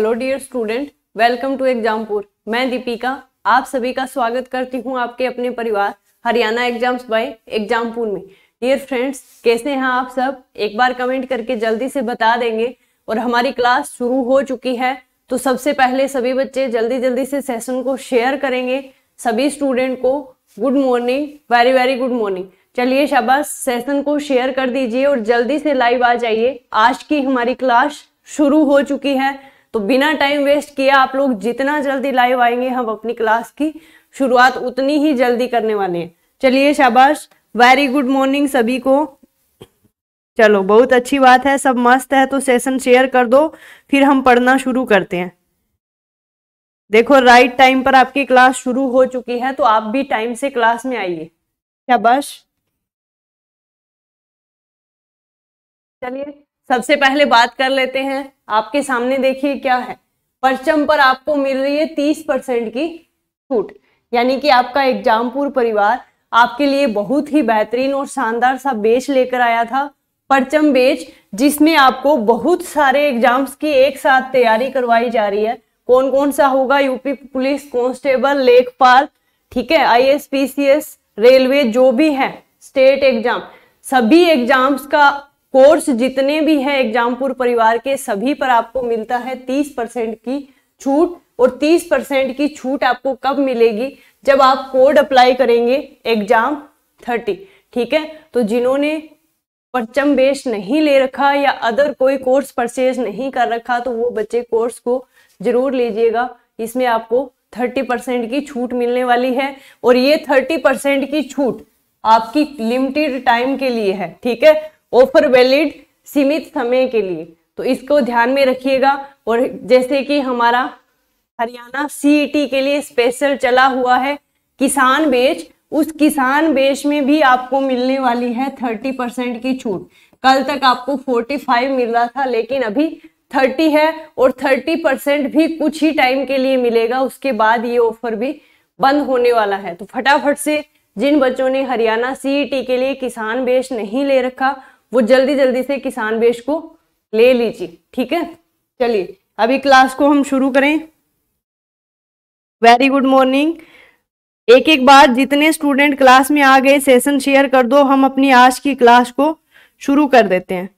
Hello dear student welcome to Exampur मैं दीपिका आप सभी का स्वागत करती हूँ आपके अपने परिवार हरियाणा एग्जाम्स बाय एग्जामपुर में डियर फ्रेंड्स कैसे हैं आप सब एक बार कमेंट करके जल्दी से बता देंगे और हमारी क्लास शुरू हो चुकी है तो सबसे पहले सभी बच्चे जल्दी जल्दी से सेशन को शेयर करेंगे सभी स्टूडेंट को good morning very very good morning चलिए शाबाश सेशन को शेयर कर दीजिए और जल्दी से लाइव आ जाइए आज की हमारी क्लास शुरू हो चुकी है तो बिना टाइम वेस्ट किए आप लोग जितना जल्दी लाइव आएंगे हम अपनी क्लास की शुरुआत उतनी ही जल्दी करने वाले हैं चलिए शाबाश वेरी गुड मॉर्निंग सभी को चलो बहुत अच्छी बात है सब मस्त है तो सेशन शेयर कर दो फिर हम पढ़ना शुरू करते हैं देखो राइट टाइम पर आपकी क्लास शुरू हो चुकी है तो आप भी टाइम से क्लास में आइए शाबाश चलिए सबसे पहले बात कर लेते हैं आपके सामने देखिए क्या है परचम पर आपको मिल रही है तीस परसेंट की छूट यानी कि आपका एग्जामपुर परिवार आपके लिए बहुत ही बेहतरीन और शानदार सा बेच लेकर आया था परचम बेच जिसमें आपको बहुत सारे एग्जाम्स की एक साथ तैयारी करवाई जा रही है कौन कौन सा होगा यूपी पुलिस कांस्टेबल लेखपाल ठीक है I S P C S railway जो भी है स्टेट एग्जाम सभी एग्जाम्स का कोर्स जितने भी हैं एग्जामपुर परिवार के सभी पर आपको मिलता है तीस परसेंट की छूट और तीस परसेंट की छूट आपको कब मिलेगी जब आप कोड अप्लाई करेंगे एग्जाम थर्टी ठीक है तो जिन्होंने परचम बेस नहीं ले रखा या अदर कोई कोर्स परचेज नहीं कर रखा तो वो बच्चे कोर्स को जरूर लीजिएगा इसमें आपको थर्टी परसेंट की छूट मिलने वाली है और ये थर्टी परसेंट की छूट आपकी लिमिटेड टाइम के लिए है ठीक है ऑफर वैलिड सीमित समय के लिए तो इसको ध्यान में रखिएगा और जैसे कि हमारा हरियाणा सीई e के लिए स्पेशल चला हुआ है किसान बेच उस किसान बेच में भी आपको मिलने वाली है थर्टी परसेंट की छूट कल तक आपको फोर्टी फाइव मिल रहा था लेकिन अभी थर्टी है और थर्टी परसेंट भी कुछ ही टाइम के लिए मिलेगा उसके बाद ये ऑफर भी बंद होने वाला है तो फटाफट से जिन बच्चों ने हरियाणा सीई e के लिए किसान बेच नहीं ले रखा वो जल्दी जल्दी से किसान वेश को ले लीजिए ठीक है चलिए अभी क्लास को हम शुरू करें वेरी गुड मॉर्निंग एक एक बार जितने स्टूडेंट क्लास में आ गए सेशन शेयर कर दो हम अपनी आज की क्लास को शुरू कर देते हैं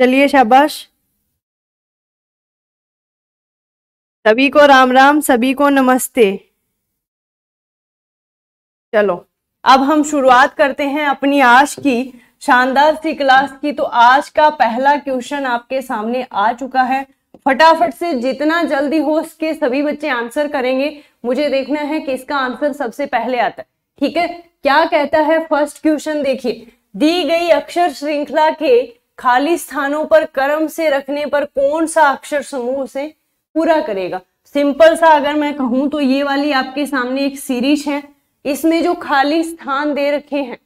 चलिए शाबाश सभी को राम राम सभी को नमस्ते चलो अब हम शुरुआत करते हैं अपनी आज की शानदार सी क्लास की तो आज का पहला क्वेश्चन आपके सामने आ चुका है फटाफट से जितना जल्दी हो सके सभी बच्चे आंसर करेंगे मुझे देखना है कि इसका आंसर सबसे पहले आता है ठीक है क्या कहता है फर्स्ट क्वेश्चन देखिए दी गई अक्षर श्रृंखला के खाली स्थानों पर कर्म से रखने पर कौन सा अक्षर समूह से पूरा करेगा सिंपल सा अगर मैं कहूं तो ये वाली आपके सामने एक सीरीज है इसमें जो खाली स्थान दे रखे हैं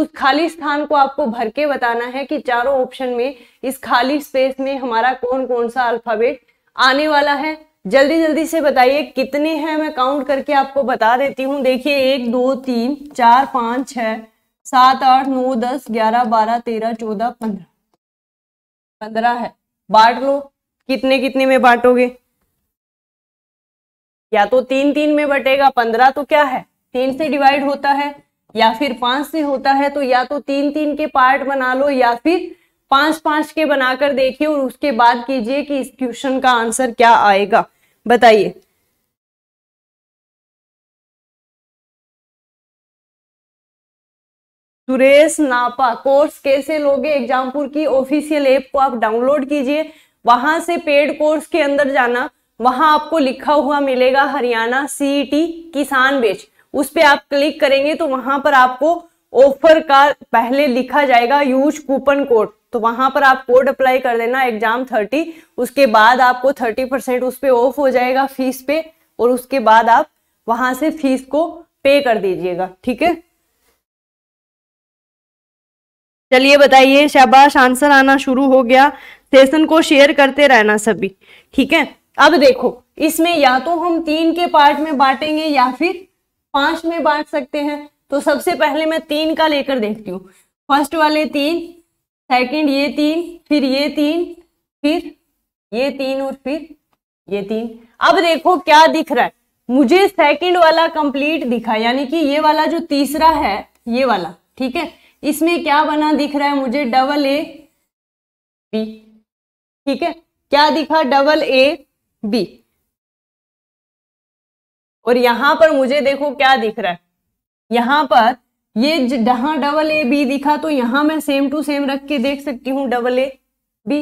उस खाली स्थान को आपको भर के बताना है कि चारों ऑप्शन में इस खाली स्पेस में हमारा कौन कौन सा अल्फाबेट आने वाला है जल्दी जल्दी से बताइए कितने हैं मैं काउंट करके आपको बता देती हूँ देखिए एक दो तीन चार पांच छ सात आठ नौ दस ग्यारह बारह तेरह चौदह पंद्रह पंद्रह है बांट लो कितने कितने में बांटोगे या तो तीन तीन में बटेगा पंद्रह तो क्या है तीन से डिवाइड होता है या फिर पांच से होता है तो या तो तीन तीन के पार्ट बना लो या फिर पांच पांच के बनाकर देखिए और उसके बाद कीजिए कि इस क्वेश्चन का आंसर क्या आएगा बताइए सुरेश नापा कोर्स कैसे लोगे एग्जामपुर की ऑफिशियल ऐप को आप डाउनलोड कीजिए वहां से पेड कोर्स के अंदर जाना वहां आपको लिखा हुआ मिलेगा हरियाणा सीईटी e किसान बेच उस पर आप क्लिक करेंगे तो वहां पर आपको ऑफर का पहले लिखा जाएगा यूज कूपन कोड तो वहां पर आप कोड अप्लाई कर देना एग्जाम थर्टी उसके बाद आपको थर्टी परसेंट उस पर ऑफ हो जाएगा फीस पे और उसके बाद आप वहां से फीस को पे कर दीजिएगा ठीक है चलिए बताइए शाबाश आंसर आना शुरू हो गया सेशन को शेयर करते रहना सभी ठीक है अब देखो इसमें या तो हम तीन के पार्ट में बांटेंगे या फिर पांच में बांट सकते हैं तो सबसे पहले मैं तीन का लेकर देखती हूँ फर्स्ट वाले तीन सेकंड ये तीन फिर ये तीन फिर ये तीन और फिर ये तीन अब देखो क्या दिख रहा है मुझे सेकंड वाला कंप्लीट दिखा यानी कि ये वाला जो तीसरा है ये वाला ठीक है इसमें क्या बना दिख रहा है मुझे डबल ए बी ठीक है क्या दिखा डबल ए बी और यहां पर मुझे देखो क्या दिख रहा है यहां पर ये जहां डबल ए बी दिखा तो यहां मैं सेम टू सेम रख के देख सकती हूँ डबल ए बी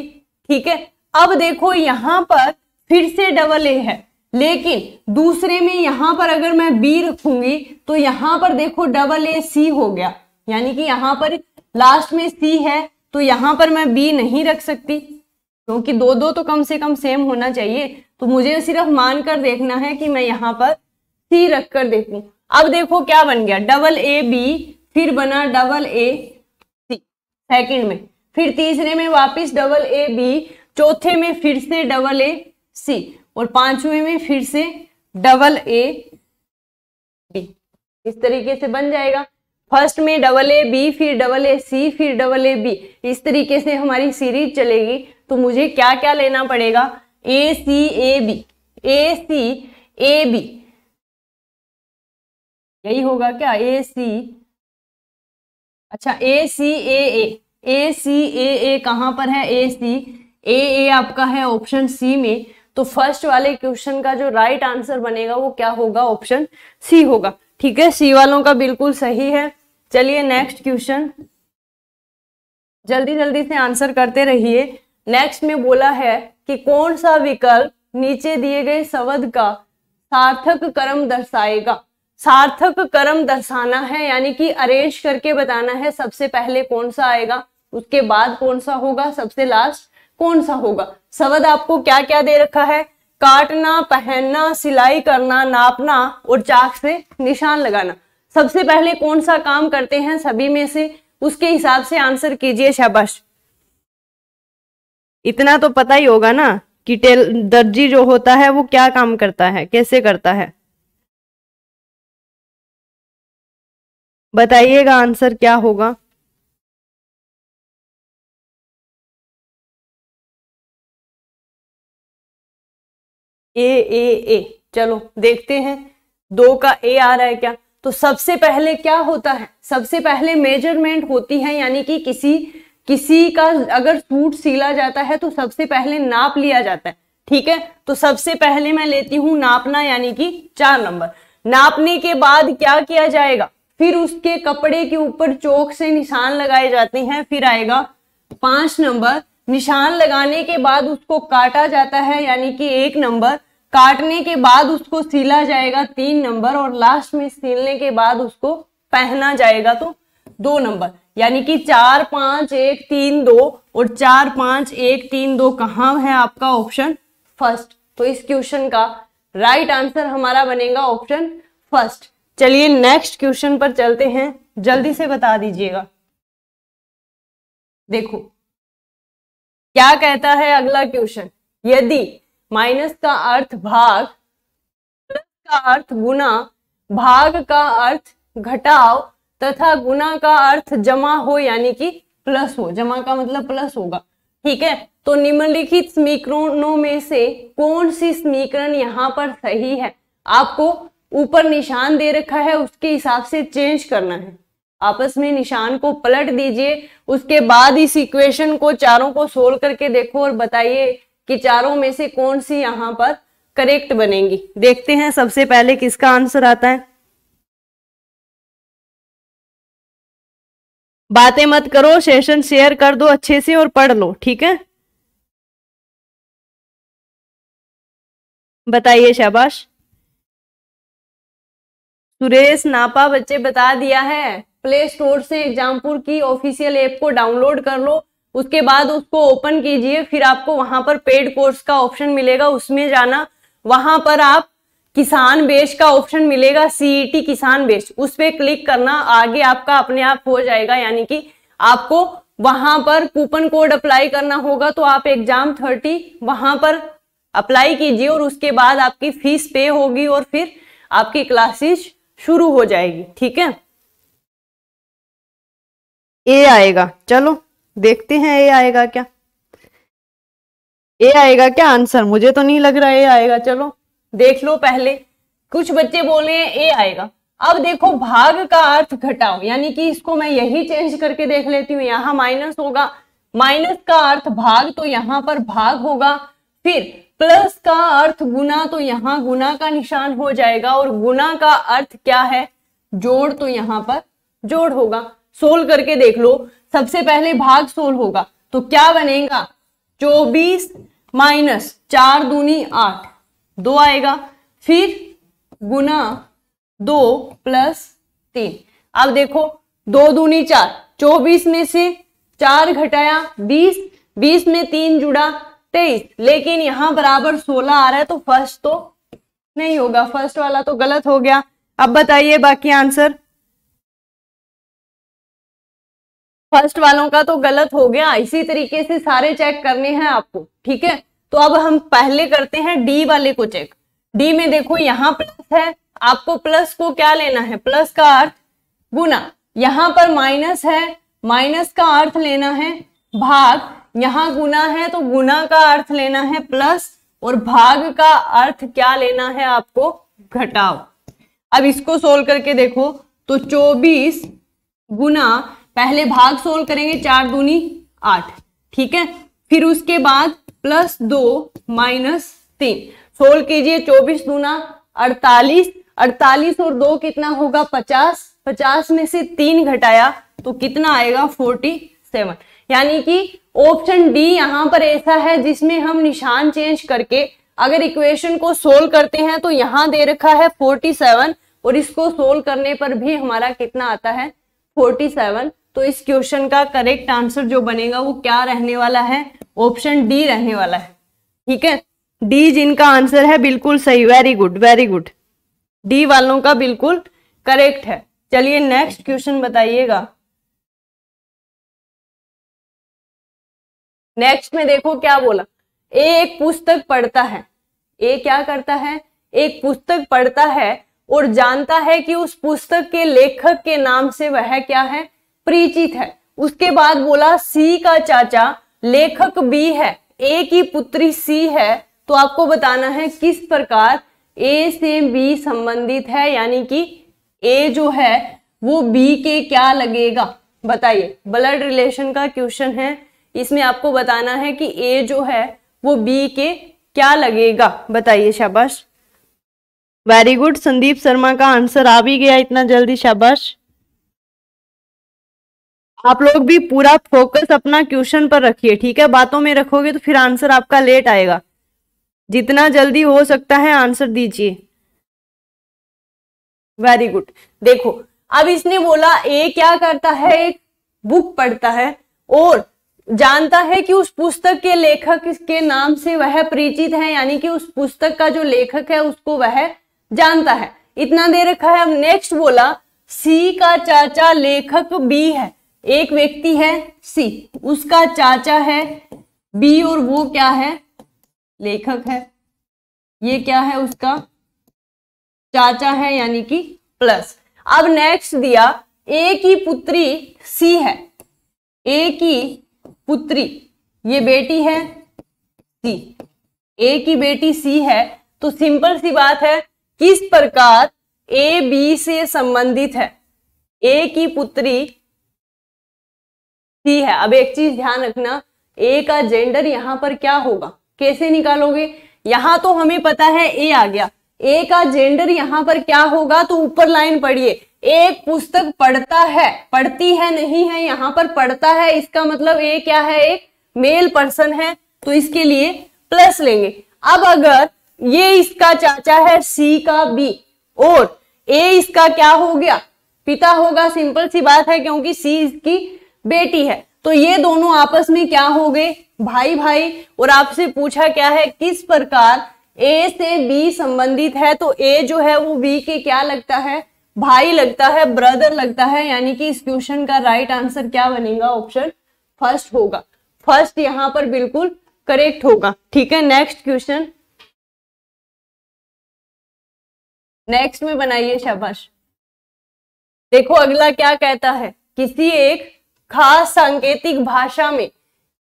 ठीक है अब देखो यहां पर फिर से डबल ए है लेकिन दूसरे में यहां पर अगर मैं बी रखूंगी तो यहां पर देखो डबल ए सी हो गया यानी कि यहां पर लास्ट में सी है तो यहां पर मैं बी नहीं रख सकती क्योंकि दो दो तो कम से कम सेम होना चाहिए तो मुझे सिर्फ मानकर देखना है कि मैं यहां पर सी रख कर अब देखो क्या बन गया डबल ए बी फिर बना डबल ए सी सेकंड में फिर तीसरे में वापस डबल ए बी चौथे में फिर से डबल ए सी और पांचवें में फिर से डबल ए बी इस तरीके से बन जाएगा फर्स्ट में डबल ए बी फिर डबल ए सी फिर डबल ए बी इस तरीके से हमारी सीरीज चलेगी तो मुझे क्या क्या लेना पड़ेगा ए सी A B A C A B यही होगा क्या ए सी अच्छा ए सी ए ए सी ए ए कहाँ पर है ए सी ए ए आपका है ऑप्शन सी में तो फर्स्ट वाले क्वेश्चन का जो राइट right आंसर बनेगा वो क्या होगा ऑप्शन सी होगा ठीक है सी वालों का बिल्कुल सही है चलिए नेक्स्ट क्वेश्चन जल्दी जल्दी से आंसर करते रहिए नेक्स्ट में बोला है कि कौन सा विकल्प नीचे दिए गए शब्द का सार्थक कर्म दर्शाएगा सार्थक कर्म दर्शाना है यानी कि अरेंज करके बताना है सबसे पहले कौन सा आएगा उसके बाद कौन सा होगा सबसे लास्ट कौन सा होगा शब्द आपको क्या क्या दे रखा है काटना पहनना सिलाई करना नापना और चाक से निशान लगाना सबसे पहले कौन सा काम करते हैं सभी में से उसके हिसाब से आंसर कीजिए शाबाश इतना तो पता ही होगा ना कि टेल दर्जी जो होता है वो क्या काम करता है कैसे करता है बताइएगा आंसर क्या होगा ए ए ए चलो देखते हैं दो का ए आ रहा है क्या तो सबसे पहले क्या होता है सबसे पहले मेजरमेंट होती है यानी कि किसी किसी का अगर सूट सिला जाता है तो सबसे पहले नाप लिया जाता है ठीक है तो सबसे पहले मैं लेती हूं नापना यानी कि चार नंबर नापने के बाद क्या किया जाएगा फिर उसके कपड़े के ऊपर चौक से निशान लगाए जाते हैं फिर आएगा पांच नंबर निशान लगाने के बाद उसको काटा जाता है यानी कि एक नंबर काटने के बाद उसको सिला जाएगा तीन नंबर और लास्ट में सिलने के बाद उसको पहना जाएगा तो दो नंबर यानी कि चार पांच एक तीन दो और चार पांच एक तीन दो कहाँ है आपका ऑप्शन फर्स्ट तो इस क्वेश्चन का राइट right आंसर हमारा बनेगा ऑप्शन फर्स्ट चलिए नेक्स्ट क्वेश्चन पर चलते हैं जल्दी से बता दीजिएगा देखो क्या कहता है अगला क्वेश्चन यदि माइनस का अर्थ भाग प्लस का अर्थ गुना भाग का अर्थ घटाओ तथा गुना का अर्थ जमा हो यानी कि प्लस हो जमा का मतलब प्लस होगा ठीक है तो निम्नलिखित समीकरणों में से कौन सी समीकरण यहाँ पर सही है आपको ऊपर निशान दे रखा है उसके हिसाब से चेंज करना है आपस में निशान को पलट दीजिए उसके बाद इस इक्वेशन को चारों को सोल्व करके देखो और बताइए कि चारों में से कौन सी यहां पर करेक्ट बनेगी देखते हैं सबसे पहले किसका आंसर आता है बातें मत करो सेशन शेयर कर दो अच्छे से और पढ़ लो ठीक है बताइए शाबाश सुरेश नापा बच्चे बता दिया है प्ले स्टोर से एग्जामपुर की ऑफिशियल ऐप को डाउनलोड कर लो उसके बाद उसको ओपन कीजिए फिर आपको वहां पर पेड कोर्स का ऑप्शन मिलेगा उसमें जाना वहां पर आप किसान बेच का ऑप्शन मिलेगा सीईटी e किसान बेच उस पर क्लिक करना आगे आपका अपने आप हो जाएगा यानी कि आपको वहां पर कूपन कोड अप्लाई करना होगा तो आप एग्जाम थर्टी वहां पर अप्लाई कीजिए और उसके बाद आपकी फीस पे होगी और फिर आपकी क्लासेस शुरू हो जाएगी ठीक है ए आएगा चलो देखते हैं ए आएगा क्या ए आएगा क्या आंसर मुझे तो नहीं लग रहा ए आएगा चलो देख लो पहले कुछ बच्चे बोल रहे हैं ए आएगा अब देखो भाग का अर्थ घटाओ यानी कि इसको मैं यही चेंज करके देख लेती हूँ यहां माइनस होगा माइनस का अर्थ भाग तो यहां पर भाग होगा फिर प्लस का अर्थ गुना तो यहां गुना का निशान हो जाएगा और गुना का अर्थ क्या है जोड़ तो यहाँ पर जोड़ होगा सोल करके देख लो सबसे पहले भाग सोल होगा तो क्या बनेगा चौबीस माइनस चार दूनी आठ दो आएगा फिर गुना दो प्लस तीन अब देखो दो दूनी चार चौबीस में से चार घटाया बीस बीस में तीन जुड़ा तेईस लेकिन यहाँ बराबर सोलह आ रहा है तो फर्स्ट तो नहीं होगा फर्स्ट वाला तो गलत हो गया अब बताइए बाकी आंसर फर्स्ट वालों का तो गलत हो गया इसी तरीके से सारे चेक करने हैं आपको ठीक है तो अब हम पहले करते हैं डी वाले को चेक डी में देखो यहाँ प्लस है आपको प्लस को क्या लेना है प्लस का अर्थ गुना यहाँ पर माइनस है माइनस का अर्थ लेना है भाग यहाँ गुना है तो गुना का अर्थ लेना है प्लस और भाग का अर्थ क्या लेना है आपको घटाओ अब इसको सोल्व करके देखो तो 24 गुना पहले भाग सोल्व करेंगे चार दूनी आठ ठीक है फिर उसके बाद प्लस दो माइनस तीन सोल्व कीजिए चौबीस दूना अड़तालीस अड़तालीस और दो कितना होगा पचास पचास में से तीन घटाया तो कितना आएगा फोर्टी सेवन यानी कि ऑप्शन डी यहां पर ऐसा है जिसमें हम निशान चेंज करके अगर इक्वेशन को सोल्व करते हैं तो यहाँ दे रखा है 47 और इसको सोल्व करने पर भी हमारा कितना आता है 47 तो इस क्वेश्चन का करेक्ट आंसर जो बनेगा वो क्या रहने वाला है ऑप्शन डी रहने वाला है ठीक है डी जिनका आंसर है बिल्कुल सही very good very good D वालों का बिल्कुल करेक्ट है चलिए नेक्स्ट क्वेश्चन बताइएगा नेक्स्ट में देखो क्या बोला ए एक पुस्तक पढ़ता है ए क्या करता है एक पुस्तक पढ़ता है और जानता है कि उस पुस्तक के लेखक के नाम से वह क्या है परिचित है उसके बाद बोला सी का चाचा लेखक बी है ए की पुत्री सी है तो आपको बताना है किस प्रकार ए से बी संबंधित है यानी कि ए जो है वो बी के क्या लगेगा बताइए ब्लड रिलेशन का क्वेश्चन है इसमें आपको बताना है कि ए जो है वो बी के क्या लगेगा बताइए शाबाश वेरी गुड संदीप शर्मा का आंसर आ भी गया इतना जल्दी शाबाश आप लोग भी पूरा फोकस अपना क्वेश्चन पर रखिए ठीक है बातों में रखोगे तो फिर आंसर आपका लेट आएगा जितना जल्दी हो सकता है आंसर दीजिए वेरी गुड देखो अब इसने बोला ए क्या करता है एक बुक पढ़ता है और जानता है कि उस पुस्तक के लेखक के नाम से वह परिचित है यानी कि उस पुस्तक का जो लेखक है उसको वह जानता है इतना दे रखा है अब नेक्स्ट बोला सी का चाचा लेखक बी है एक व्यक्ति है सी उसका चाचा है बी और वो क्या है लेखक है ये क्या है उसका चाचा है यानी कि प्लस अब नेक्स्ट दिया ए की पुत्री सी है ए की पुत्री ये बेटी है सी ए की बेटी सी है तो सिंपल सी बात है किस प्रकार ए बी से संबंधित है ए की पुत्री सी है अब एक चीज ध्यान रखना ए का जेंडर यहां पर क्या होगा कैसे निकालोगे यहां तो हमें पता है ए आ गया ए का जेंडर यहां पर क्या होगा तो ऊपर लाइन पढ़िए एक पुस्तक पढ़ता है पढ़ती है नहीं है यहां पर पढ़ता है इसका मतलब ये क्या है एक मेल पर्सन है तो इसके लिए प्लस लेंगे अब अगर ये इसका चाचा है सी का बी और ए इसका क्या हो गया पिता होगा सिंपल सी बात है क्योंकि सी इसकी बेटी है तो ये दोनों आपस में क्या हो गए भाई भाई और आपसे पूछा क्या है किस प्रकार ए से बी संबंधित है तो ए जो है वो बी के क्या लगता है भाई लगता है ब्रदर लगता है यानी कि इस क्वेश्चन का राइट आंसर क्या बनेगा ऑप्शन फर्स्ट होगा फर्स्ट यहां पर बिल्कुल करेक्ट होगा ठीक है नेक्स्ट क्वेश्चन नेक्स्ट में बनाइए शाबाश देखो अगला क्या कहता है किसी एक खास सांकेतिक भाषा में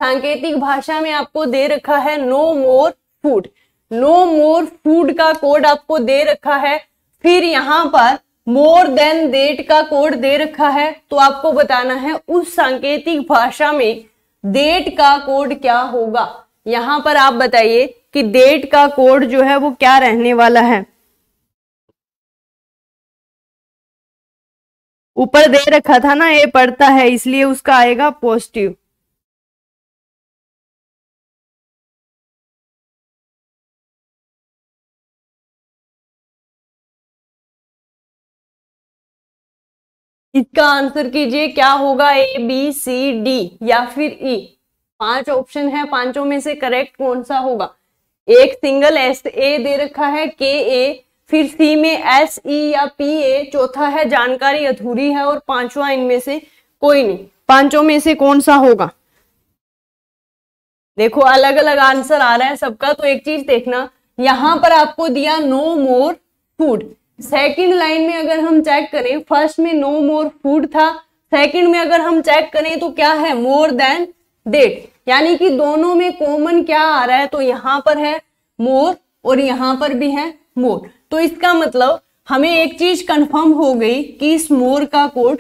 सांकेतिक भाषा में आपको दे रखा है no more food no more food का कोड आपको दे रखा है फिर यहाँ पर मोर देन देट का कोड दे रखा है तो आपको बताना है उस सांकेतिक भाषा में देट का कोड क्या होगा यहां पर आप बताइए कि डेट का कोड जो है वो क्या रहने वाला है ऊपर दे रखा था ना ये पड़ता है इसलिए उसका आएगा पॉजिटिव इसका आंसर कीजिए क्या होगा ए बी सी डी या फिर ई e. पांच ऑप्शन है पांचों में से करेक्ट कौन सा होगा एक सिंगल एस ए दे रखा है के ए फिर सी में एस ई e या पी ए चौथा है जानकारी अधूरी है और पांचवा इनमें से कोई नहीं पांचों में से कौन सा होगा देखो अलग अलग आंसर आ रहा है सबका तो एक चीज देखना यहां पर आपको दिया no more food second line में अगर हम चेक करें फर्स्ट में नो मोर फूड था सेकेंड में अगर हम चेक करें तो क्या है मोर देन डेट यानी कि दोनों में कॉमन क्या आ रहा है तो यहां पर है मोर और यहां पर भी है मोर तो इसका मतलब हमें एक चीज कंफर्म हो गई कि इस मोर का कोड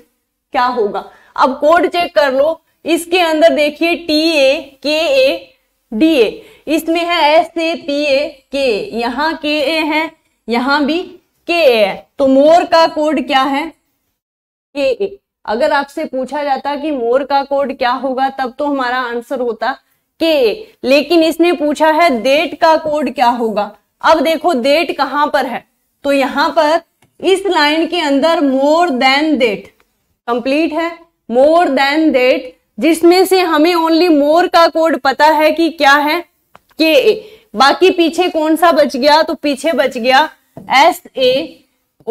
क्या होगा अब कोड चेक कर लो इसके अंदर देखिए टी ए के ए डी ए इसमें है एस ए पी ए के यहाँ के ए है यहाँ भी के ए तो मोर का कोड क्या है के ए अगर आपसे पूछा जाता कि मोर का कोड क्या होगा तब तो हमारा आंसर होता के ए लेकिन इसने पूछा है डेट का कोड क्या होगा अब देखो डेट कहां पर है तो यहां पर इस लाइन के अंदर मोर देन डेट कंप्लीट है मोर देन डेट जिसमें से हमें ओनली मोर का कोड पता है कि क्या है के ए बाकी पीछे कौन सा बच गया तो पीछे बच गया एस ए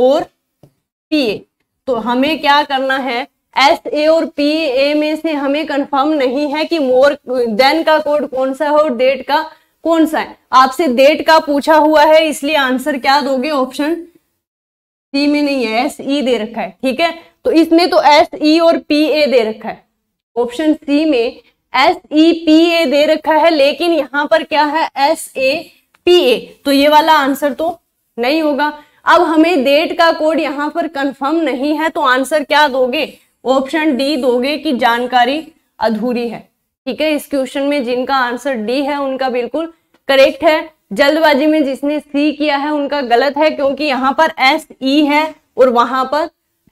और पी ए तो हमें क्या करना है एस ए और पी ए में से हमें कंफर्म नहीं है कि मोर देन का कोड कौन सा है और डेट का कौन सा है आपसे डेट का पूछा हुआ है इसलिए आंसर क्या दोगे ऑप्शन सी में नहीं है एस ई e दे रखा है ठीक है तो इसमें तो एस ई e और पी ए दे रखा है ऑप्शन सी में एस ई पी ए दे रखा है लेकिन यहां पर क्या है एस ए पी ए तो ये वाला आंसर तो नहीं होगा अब हमें डेट का कोड यहाँ पर कंफर्म नहीं है तो आंसर क्या दोगे ऑप्शन डी दोगे कि जानकारी अधूरी है ठीक है इस क्वेश्चन में जिनका आंसर डी है उनका बिल्कुल करेक्ट है जल्दबाजी में जिसने सी किया है उनका गलत है क्योंकि यहाँ पर एस ई e है और वहां पर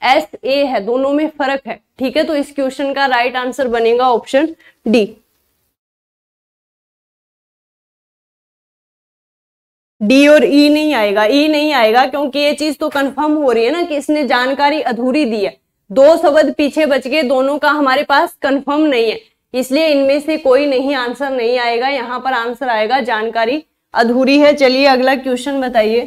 एस ए है दोनों में फर्क है ठीक है तो इस क्वेश्चन का राइट आंसर बनेगा ऑप्शन डी डी और ई e नहीं आएगा ई e नहीं आएगा क्योंकि ये चीज तो कंफर्म हो रही है ना कि इसने जानकारी अधूरी दी है दो शब्द पीछे बच गए दोनों का हमारे पास कंफर्म नहीं है इसलिए इनमें से कोई नहीं आंसर नहीं आएगा यहाँ पर आंसर आएगा जानकारी अधूरी है चलिए अगला क्वेश्चन बताइए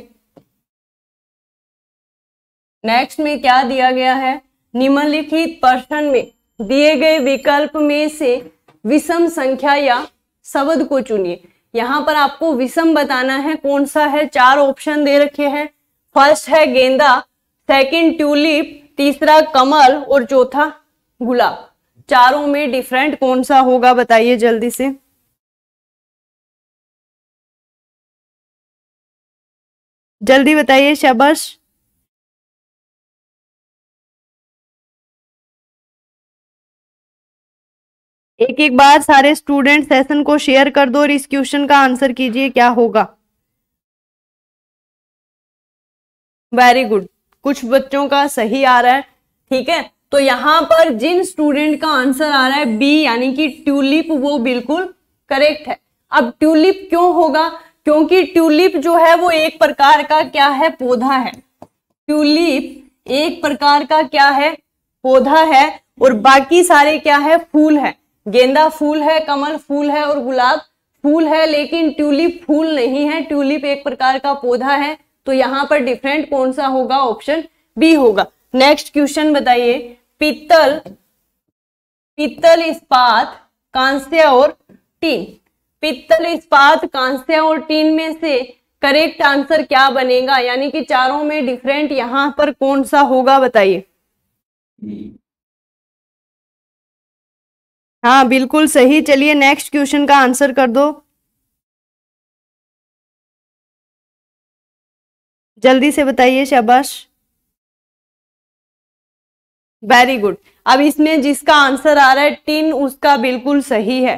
नेक्स्ट में क्या दिया गया है निम्नलिखित प्रश्न में दिए गए विकल्प में से विषम संख्या या शब्द को चुनिए यहाँ पर आपको विषम बताना है कौन सा है चार ऑप्शन दे रखे हैं फर्स्ट है गेंदा सेकंड ट्यूलिप तीसरा कमल और चौथा गुलाब चारों में डिफरेंट कौन सा होगा बताइए जल्दी से जल्दी बताइए शाबाश एक एक बार सारे स्टूडेंट सेशन को शेयर कर दो और इस क्वेश्चन का आंसर कीजिए क्या होगा वेरी गुड कुछ बच्चों का सही आ रहा है ठीक है तो यहां पर जिन स्टूडेंट का आंसर आ रहा है बी यानी कि ट्यूलिप वो बिल्कुल करेक्ट है अब ट्यूलिप क्यों होगा क्योंकि ट्यूलिप जो है वो एक प्रकार का क्या है पौधा है ट्यूलिप एक प्रकार का क्या है पौधा है और बाकी सारे क्या है फूल है गेंदा फूल है कमल फूल है और गुलाब फूल है लेकिन ट्यूलिप फूल नहीं है ट्यूलिप एक प्रकार का पौधा है तो यहाँ पर डिफरेंट कौन सा होगा ऑप्शन बी होगा नेक्स्ट क्वेश्चन बताइए पीतल पीतल इस्पात कांस्य और टीन पीतल इस्पात कांस्य और टीन में से करेक्ट आंसर क्या बनेगा यानी कि चारों में डिफरेंट यहां पर कौन सा होगा बताइए हाँ बिल्कुल सही चलिए नेक्स्ट क्वेश्चन का आंसर कर दो जल्दी से बताइए शाबाश वेरी गुड अब इसमें जिसका आंसर आ रहा है टिन उसका बिल्कुल सही है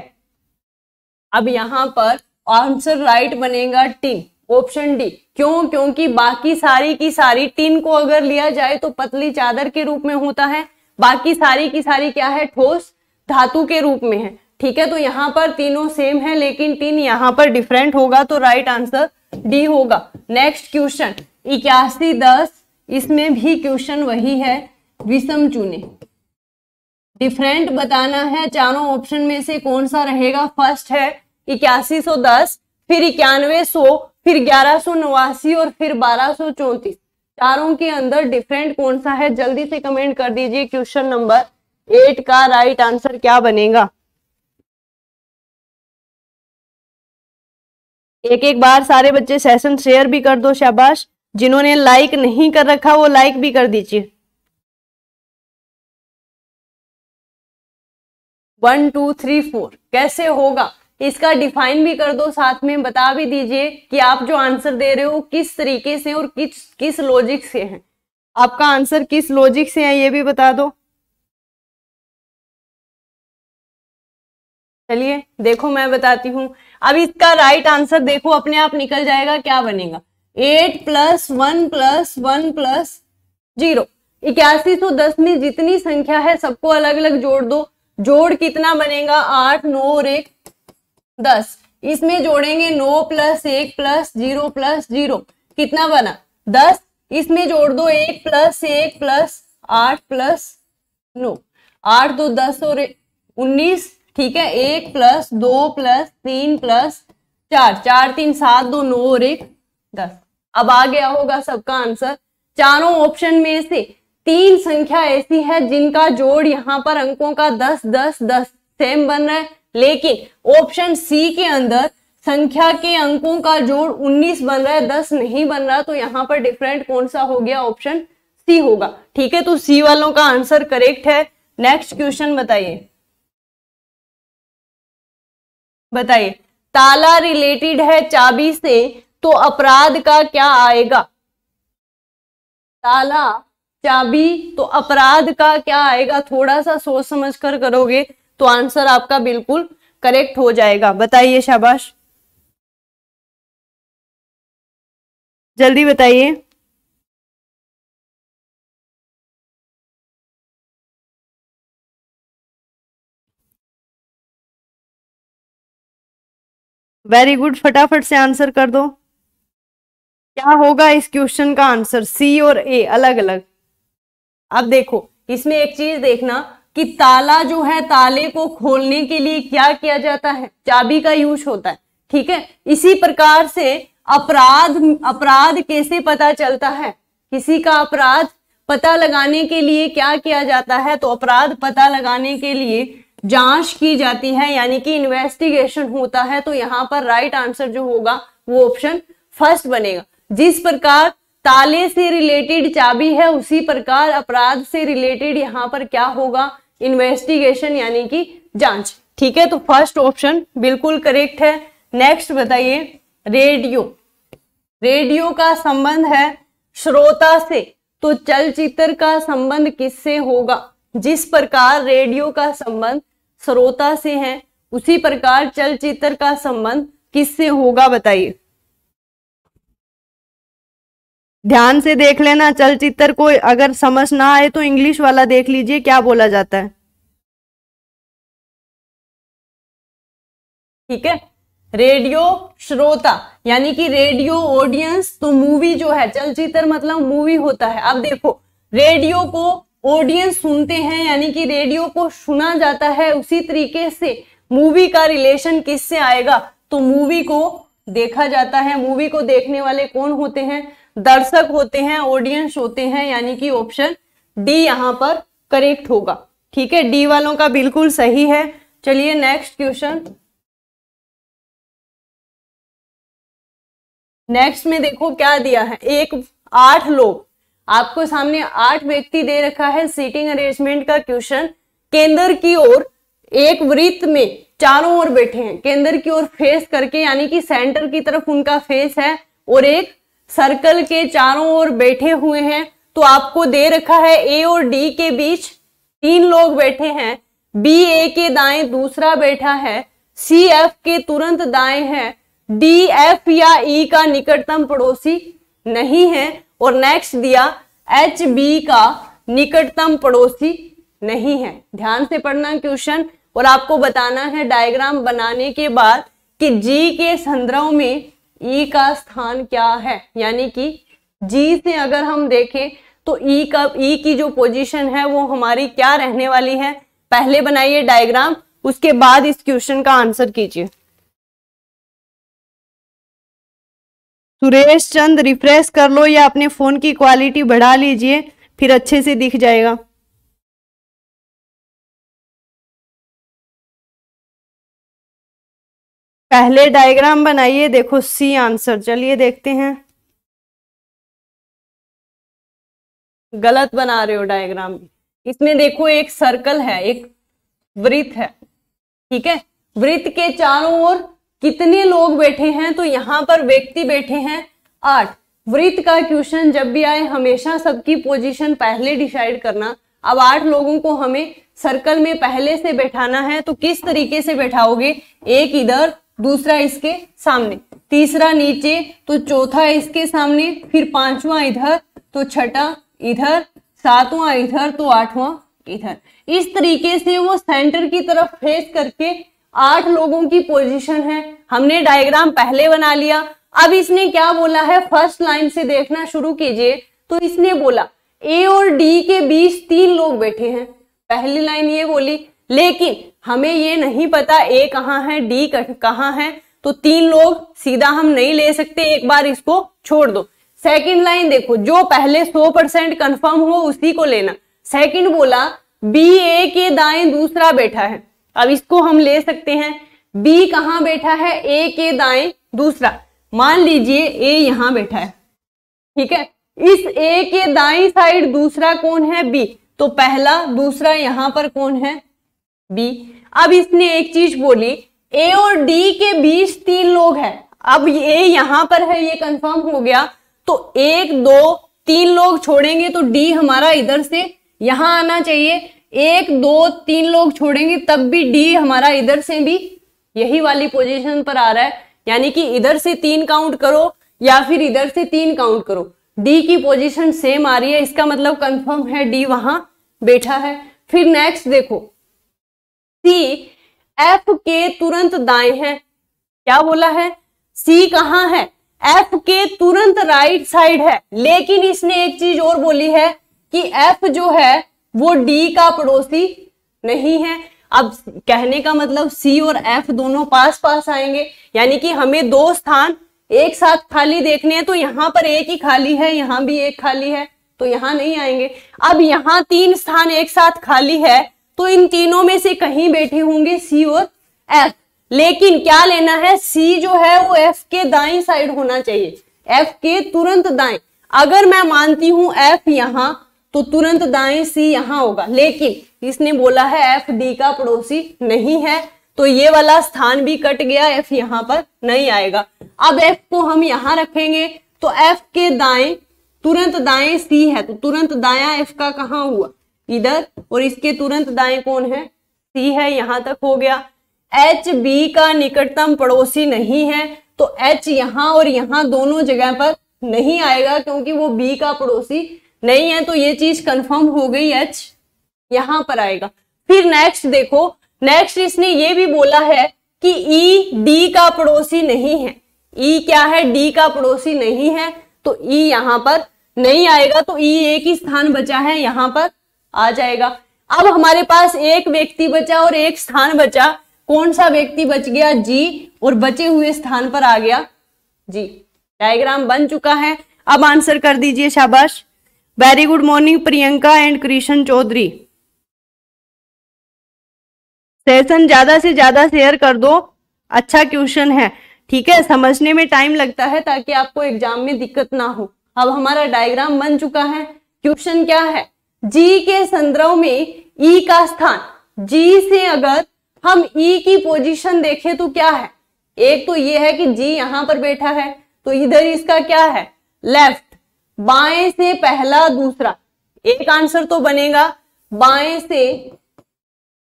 अब यहां पर आंसर राइट बनेगा टिन ऑप्शन डी क्यों क्योंकि बाकी सारी की सारी टिन को अगर लिया जाए तो पतली चादर के रूप में होता है बाकी सारी की सारी क्या है ठोस धातु के रूप में है ठीक है तो यहाँ पर तीनों सेम है लेकिन तीन यहाँ पर डिफरेंट होगा तो राइट आंसर डी होगा नेक्स्ट क्वेश्चन इक्यासी दस इसमें भी क्वेश्चन वही है विषम चुने डिफरेंट बताना है चारों ऑप्शन में से कौन सा रहेगा फर्स्ट है इक्यासी सो दस फिर इक्यानवे सो फिर ग्यारह सो नवासी और फिर बारह सो चौतीस चारों के अंदर डिफरेंट कौन सा है जल्दी से कमेंट कर दीजिए क्वेश्चन नंबर एट का राइट आंसर क्या बनेगा एक एक बार सारे बच्चे सेशन शेयर भी कर दो शाबाश जिन्होंने लाइक नहीं कर रखा वो लाइक भी कर दीजिए वन टू थ्री फोर कैसे होगा इसका डिफाइन भी कर दो साथ में बता भी दीजिए कि आप जो आंसर दे रहे हो किस तरीके से और किस किस लॉजिक से है आपका आंसर किस लॉजिक से है ये भी बता दो चलिए देखो मैं बताती हूँ अब इसका राइट आंसर देखो अपने आप निकल जाएगा क्या बनेगा eight plus one plus one plus zero इक्यासी सौ दस में जितनी संख्या है सबको अलग अलग जोड़ दो जोड़ कितना बनेगा आठ नौ और एक दस इसमें जोड़ेंगे नौ प्लस एक प्लस जीरो प्लस जीरो कितना बना दस इसमें जोड़ दो एक प्लस एक प्लस आठ प्लस नौ आठ दो दस और उन्नीस ठीक है एक प्लस दो प्लस तीन प्लस चार चार तीन सात दो नौ और एक दस अब आ गया होगा सबका आंसर चारों ऑप्शन में से तीन संख्या ऐसी है जिनका जोड़ यहाँ पर अंकों का दस दस दस सेम बन रहा है लेकिन ऑप्शन सी के अंदर संख्या के अंकों का जोड़ उन्नीस बन रहा है दस नहीं बन रहा तो यहाँ पर डिफरेंट कौन सा हो गया ऑप्शन सी होगा ठीक है तो सी वालों का आंसर करेक्ट है नेक्स्ट क्वेश्चन बताइए बताइए ताला रिलेटेड है चाबी से तो अपराध का क्या आएगा ताला चाबी तो अपराध का क्या आएगा थोड़ा सा सोच समझ कर करोगे तो आंसर आपका बिल्कुल करेक्ट हो जाएगा बताइए शाबाश जल्दी बताइए वेरी गुड फटाफट से आंसर कर दो क्या होगा इस क्वेश्चन का आंसर सी और ए अलग अलग अब देखो इसमें एक चीज देखना कि ताला जो है ताले को खोलने के लिए क्या किया जाता है चाबी का यूज होता है ठीक है इसी प्रकार से अपराध अपराध कैसे पता चलता है किसी का अपराध पता लगाने के लिए क्या किया जाता है तो अपराध पता लगाने के लिए जांच की जाती है यानी कि इन्वेस्टिगेशन होता है तो यहाँ पर राइट आंसर जो होगा वो ऑप्शन फर्स्ट बनेगा जिस प्रकार ताले से रिलेटेड चाबी है उसी प्रकार अपराध से रिलेटेड यहाँ पर क्या होगा इन्वेस्टिगेशन यानी कि जांच ठीक है तो फर्स्ट ऑप्शन बिल्कुल करेक्ट है नेक्स्ट बताइए रेडियो रेडियो का संबंध है श्रोता से तो चलचित्र का संबंध किससे होगा जिस प्रकार रेडियो का संबंध सरोता से है उसी प्रकार चलचित्र का संबंध किससे होगा बताइए ध्यान से देख लेना चलचित्र को अगर समझ ना आए तो इंग्लिश वाला देख लीजिए क्या बोला जाता है ठीक है रेडियो श्रोता यानी कि रेडियो ऑडियंस तो मूवी जो है चलचित्र मतलब मूवी होता है अब देखो रेडियो को ऑडियंस सुनते हैं यानी कि रेडियो को सुना जाता है उसी तरीके से मूवी का रिलेशन किससे आएगा तो मूवी को देखा जाता है मूवी को देखने वाले कौन होते हैं दर्शक होते हैं ऑडियंस होते हैं यानी कि ऑप्शन डी यहां पर करेक्ट होगा ठीक है डी वालों का बिल्कुल सही है चलिए नेक्स्ट क्वेश्चन नेक्स्ट में देखो क्या दिया है एक आठ लोग आपको सामने आठ व्यक्ति दे रखा है सीटिंग अरेंजमेंट का क्वेश्चन केंद्र की ओर एक वृत्त में चारों ओर बैठे हैं केंद्र की ओर फेस करके यानी कि सेंटर की तरफ उनका फेस है और एक सर्कल के चारों ओर बैठे हुए हैं तो आपको दे रखा है ए और डी के बीच तीन लोग बैठे हैं बी ए के दाएं दूसरा बैठा है सी एफ के तुरंत दाएं है डी एफ या ई e का निकटतम पड़ोसी नहीं है और नेक्स्ट दिया एच बी का निकटतम पड़ोसी नहीं है ध्यान से पढ़ना क्वेश्चन और आपको बताना है डायग्राम बनाने के बाद कि जी के संदर्भ में ई e का स्थान क्या है यानी कि जी से अगर हम देखें तो ई e का ई e की जो पोजीशन है वो हमारी क्या रहने वाली है पहले बनाइए डायग्राम उसके बाद इस क्वेश्चन का आंसर कीजिए सुरेश चंद रिफ्रेश कर लो या अपने फोन की क्वालिटी बढ़ा लीजिए फिर अच्छे से दिख जाएगा पहले डायग्राम बनाइए देखो सी आंसर चलिए देखते हैं गलत बना रहे हो डायग्राम इसमें देखो एक सर्कल है एक वृत्त है ठीक है वृत्त के चारों ओर कितने लोग बैठे हैं तो यहाँ पर व्यक्ति बैठे हैं आठ वृत्त का क्वेश्चन जब भी आए हमेशा सबकी पोजीशन पहले डिसाइड करना अब आठ लोगों को हमें सर्कल में पहले से बैठाना है तो किस तरीके से बैठाओगे एक इधर दूसरा इसके सामने तीसरा नीचे तो चौथा इसके सामने फिर पांचवा इधर तो छठा इधर सातवां इधर तो आठवां इधर इस तरीके से वो सेंटर की तरफ फेस करके आठ लोगों की पोजीशन है हमने डायग्राम पहले बना लिया अब इसने क्या बोला है फर्स्ट लाइन से देखना शुरू कीजिए तो इसने बोला ए और डी के बीच तीन लोग बैठे हैं पहली लाइन ये बोली लेकिन हमें ये नहीं पता ए कहाँ है डी कहाँ है तो तीन लोग सीधा हम नहीं ले सकते एक बार इसको छोड़ दो सेकंड लाइन देखो जो पहले 100 परसेंट कन्फर्म हो उसी को लेना सेकंड बोला बी ए के दाएं दूसरा बैठा है अब इसको हम ले सकते हैं बी कहा बैठा है ए के दाएं दूसरा मान लीजिए ए यहां बैठा है ठीक है इस ए के दाएं साइड दूसरा कौन है बी तो पहला दूसरा यहां पर कौन है बी अब इसने एक चीज बोली ए और डी के बीच तीन लोग हैं अब ए यहां पर है ये कंफर्म हो गया तो एक दो तीन लोग छोड़ेंगे तो डी हमारा इधर से यहां आना चाहिए एक दो तीन लोग छोड़ेंगे तब भी डी हमारा इधर से भी यही वाली पोजीशन पर आ रहा है यानी कि इधर से तीन काउंट करो या फिर इधर से तीन काउंट करो डी की पोजीशन सेम आ रही है इसका मतलब कंफर्म है डी वहां बैठा है फिर नेक्स्ट देखो सी एफ के तुरंत दाएं हैं क्या बोला है सी कहाँ है एफ के तुरंत राइट साइड है लेकिन इसने एक चीज और बोली है कि एफ जो है वो डी का पड़ोसी नहीं है अब कहने का मतलब सी और एफ दोनों पास पास आएंगे यानी कि हमें दो स्थान एक साथ खाली देखने हैं तो यहां पर एक ही खाली है यहां भी एक खाली है तो यहां नहीं आएंगे अब यहां तीन स्थान एक साथ खाली है तो इन तीनों में से कहीं बैठे होंगे सी और एफ लेकिन क्या लेना है सी जो है वो एफ के दाई साइड होना चाहिए एफ के तुरंत दाएं अगर मैं मानती हूं एफ यहां तो तुरंत दाएं सी यहां होगा लेकिन इसने बोला है एफ डी का पड़ोसी नहीं है तो ये वाला स्थान भी कट गया एफ यहां पर नहीं आएगा अब एफ को हम यहां रखेंगे तो एफ के दाएं तुरंत दाएं सी है तो तुरंत दाया एफ का कहा हुआ इधर और इसके तुरंत दाएं कौन है सी है यहां तक हो गया एच बी का निकटतम पड़ोसी नहीं है तो एच यहां और यहां दोनों जगह पर नहीं आएगा क्योंकि वो बी का पड़ोसी नहीं है तो ये चीज कंफर्म हो गई एच यहां पर आएगा फिर नेक्स्ट देखो नेक्स्ट इसने ये भी बोला है कि ई e, डी का पड़ोसी नहीं है ई e क्या है डी का पड़ोसी नहीं है तो ई e यहां पर नहीं आएगा तो ई एक ही स्थान बचा है यहां पर आ जाएगा अब हमारे पास एक व्यक्ति बचा और एक स्थान बचा कौन सा व्यक्ति बच गया जी और बचे हुए स्थान पर आ गया जी डायग्राम बन चुका है अब आंसर कर दीजिए शाबाश very good morning Priyanka and Krishna Chaudhary session ज्यादा से ज्यादा शेयर कर दो अच्छा क्वेश्चन है ठीक है समझने में टाइम लगता है ताकि आपको एग्जाम में दिक्कत ना हो अब हमारा डायग्राम बन चुका है क्वेश्चन क्या है जी के संदर्भ में ई e का स्थान जी से अगर हम ई e की पोजीशन देखें तो क्या है एक तो ये है कि जी यहां पर बैठा है तो इधर इसका क्या है लेफ्ट बाएं से पहला दूसरा एक आंसर तो बनेगा बाएं से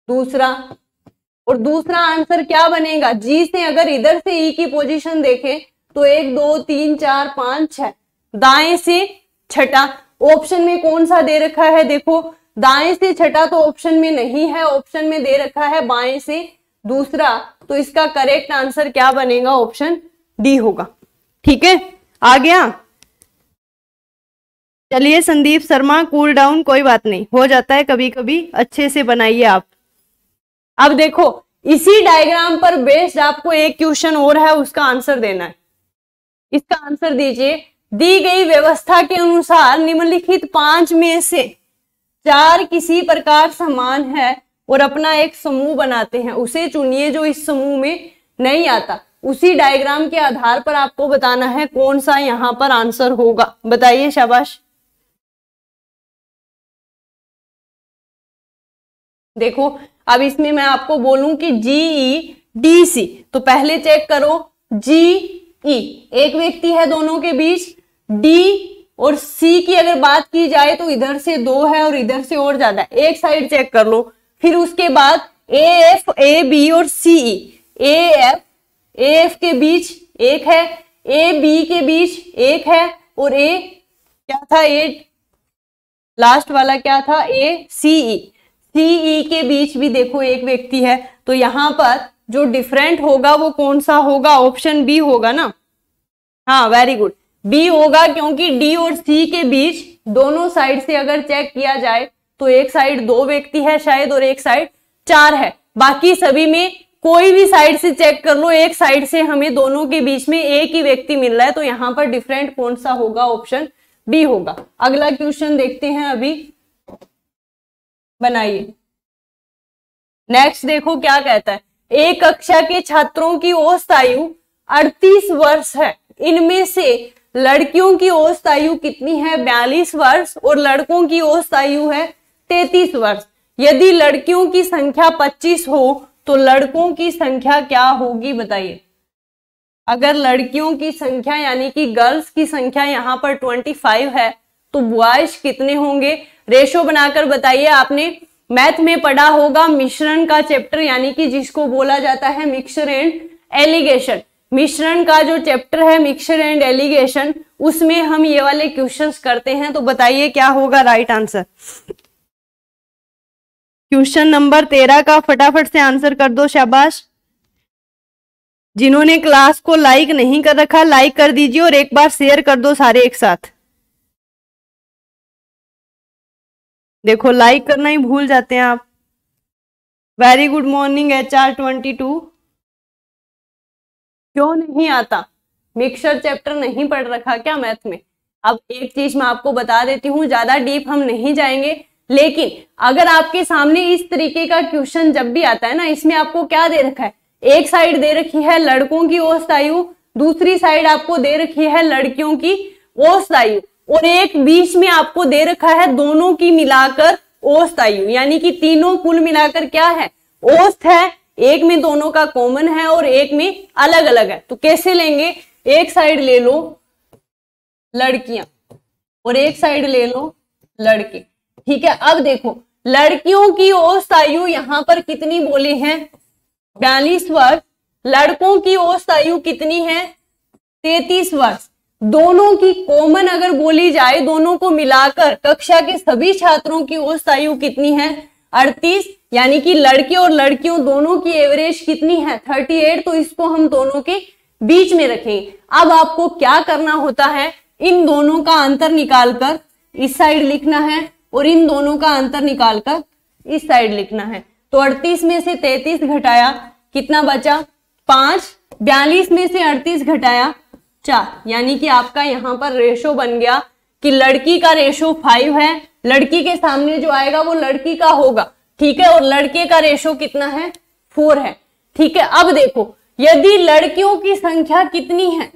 दूसरा और दूसरा आंसर क्या बनेगा जी से अगर इधर से ई e की पोजीशन देखें तो एक दो तीन चार पांच छ दाएं से छठा ऑप्शन में कौन सा दे रखा है देखो दाएं से छठा तो ऑप्शन में नहीं है ऑप्शन में दे रखा है बाएं से दूसरा तो इसका करेक्ट आंसर क्या बनेगा ऑप्शन डी होगा ठीक है आ गया चलिए संदीप शर्मा कूल डाउन कोई बात नहीं हो जाता है कभी कभी अच्छे से बनाइए आप अब देखो इसी डायग्राम पर बेस्ड आपको एक क्वेश्चन और है उसका आंसर देना है इसका आंसर दीजिए दी गई व्यवस्था के अनुसार निम्नलिखित पांच में से चार किसी प्रकार समान है और अपना एक समूह बनाते हैं उसे चुनिए जो इस समूह में नहीं आता उसी डायग्राम के आधार पर आपको बताना है कौन सा यहाँ पर आंसर होगा बताइए शाबाश देखो अब इसमें मैं आपको बोलूं कि जीई डी सी तो पहले चेक करो जी ई e। एक व्यक्ति है दोनों के बीच डी और सी की अगर बात की जाए तो इधर से दो है और इधर से और ज्यादा एक साइड चेक कर लो फिर उसके बाद ए एफ ए बी और CE A F A F के बीच एक है ए बी के बीच एक है और ए क्या था ए लास्ट वाला क्या था ए सीई सी ई e के बीच भी देखो एक व्यक्ति है तो यहाँ पर जो डिफरेंट होगा वो कौन सा होगा ऑप्शन बी होगा ना हाँ वेरी गुड बी होगा क्योंकि डी और सी के बीच दोनों साइड से अगर चेक किया जाए तो एक साइड दो व्यक्ति है शायद और एक साइड चार है बाकी सभी में कोई भी साइड से चेक कर लो एक साइड से हमें दोनों के बीच में एक ही व्यक्ति मिल रहा है तो यहाँ पर डिफरेंट कौन सा होगा ऑप्शन बी होगा अगला क्वेश्चन देखते हैं अभी बनाइए नेक्स्ट देखो क्या कहता है एक कक्षा के छात्रों की औसत आयु 38 वर्ष है इनमें से लड़कियों की औसत आयु कितनी है 42 वर्ष और लड़कों की औसत आयु है 33 वर्ष यदि लड़कियों की संख्या 25 हो तो लड़कों की संख्या क्या होगी बताइए अगर लड़कियों की संख्या यानी कि गर्ल्स की संख्या यहाँ पर 25 है तो बॉयज कितने होंगे रेशो बनाकर बताइए आपने मैथ में पढ़ा होगा मिश्रण का चैप्टर यानी कि जिसको बोला जाता है मिक्सर एंड एलिगेशन मिश्रण का जो चैप्टर है मिक्सर एंड एलिगेशन उसमें हम ये वाले क्वेश्चंस करते हैं तो बताइए क्या होगा राइट आंसर क्वेश्चन नंबर तेरह का फटाफट से आंसर कर दो शाबाश जिन्होंने क्लास को लाइक नहीं कर रखा लाइक कर दीजिए और एक बार शेयर कर दो सारे एक साथ देखो लाइक करना ही भूल जाते हैं आप very good morning H R twenty two क्यों नहीं आता मिक्सर चैप्टर नहीं पढ़ रखा क्या मैथ में अब एक चीज मैं आपको बता देती हूँ ज्यादा डीप हम नहीं जाएंगे लेकिन अगर आपके सामने इस तरीके का क्वेश्चन जब भी आता है ना इसमें आपको क्या दे रखा है एक साइड दे रखी है लड़कों की औसत आयु दूसरी साइड आपको दे रखी है लड़कियों की औसत आयु और एक बीच में आपको दे रखा है दोनों की मिलाकर औस्त आयु यानी कि तीनों कुल मिलाकर क्या है औस्त है एक में दोनों का कॉमन है और एक में अलग अलग है तो कैसे लेंगे एक साइड ले लो लड़कियां और एक साइड ले लो लड़के ठीक है अब देखो लड़कियों की औस्त आयु यहां पर कितनी बोली है बयालीस वर्ष लड़कों की औस्त आयु कितनी है तैतीस वर्ष दोनों की कॉमन अगर बोली जाए दोनों को मिलाकर कक्षा के सभी छात्रों की उस आयु कितनी है अड़तीस यानी कि लड़के और लड़कियों दोनों की एवरेज कितनी है थर्टी एट तो इसको हम दोनों के बीच में रखेंगे अब आपको क्या करना होता है इन दोनों का अंतर निकालकर इस साइड लिखना है और इन दोनों का अंतर निकालकर इस साइड लिखना है तो अड़तीस में से तैतीस घटाया कितना बचा पांच बयालीस में से अड़तीस घटाया चार यानी कि आपका यहाँ पर रेशो बन गया कि लड़की का रेशो फाइव है लड़की के सामने जो आएगा वो लड़की का होगा ठीक है और लड़के का रेशो कितना है फोर है ठीक है अब देखो यदि लड़कियों की संख्या कितनी है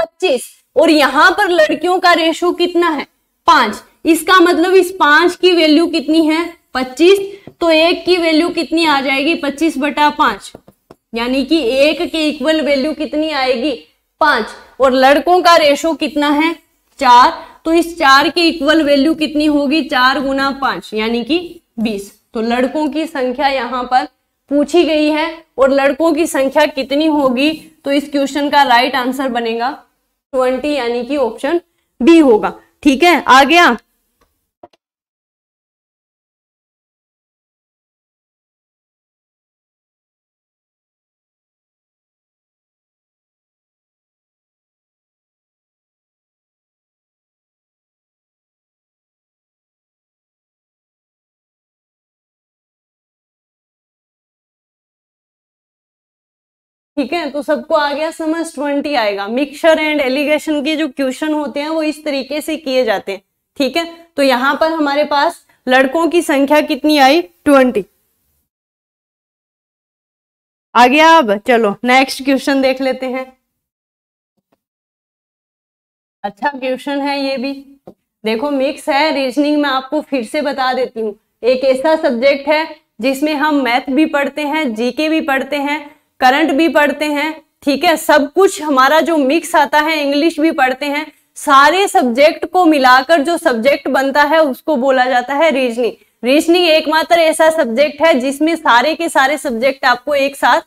पच्चीस और यहाँ पर लड़कियों का रेशो कितना है पांच इसका मतलब इस पांच की वैल्यू कितनी है पच्चीस तो एक की वैल्यू कितनी आ जाएगी पच्चीस बटा पांच यानी कि एक के इक्वल वैल्यू कितनी आएगी पांच और लड़कों का रेशो कितना है चार तो इस चार की इक्वल वैल्यू कितनी होगी चार गुना पांच यानी कि बीस तो लड़कों की संख्या यहां पर पूछी गई है और लड़कों की संख्या कितनी होगी तो इस क्वेश्चन का राइट आंसर बनेगा ट्वेंटी यानी कि ऑप्शन बी होगा ठीक है आ गया ठीक है तो सबको आ गया समझ ट्वेंटी आएगा मिक्सर एंड एलिगेशन के जो क्वेश्चन होते हैं वो इस तरीके से किए जाते हैं ठीक है तो यहां पर हमारे पास लड़कों की संख्या कितनी आई ट्वेंटी आ गया अब चलो नेक्स्ट क्वेश्चन देख लेते हैं अच्छा क्वेश्चन है ये भी देखो मिक्स है रीजनिंग में आपको फिर से बता देती हूँ एक ऐसा सब्जेक्ट है जिसमें हम मैथ भी पढ़ते हैं जीके भी पढ़ते हैं करंट भी पढ़ते हैं ठीक है सब कुछ हमारा जो मिक्स आता है इंग्लिश भी पढ़ते हैं सारे सब्जेक्ट को मिलाकर जो सब्जेक्ट बनता है उसको बोला जाता है रीजनिंग रीजनिंग एकमात्र ऐसा सब्जेक्ट है जिसमें सारे के सारे सब्जेक्ट आपको एक साथ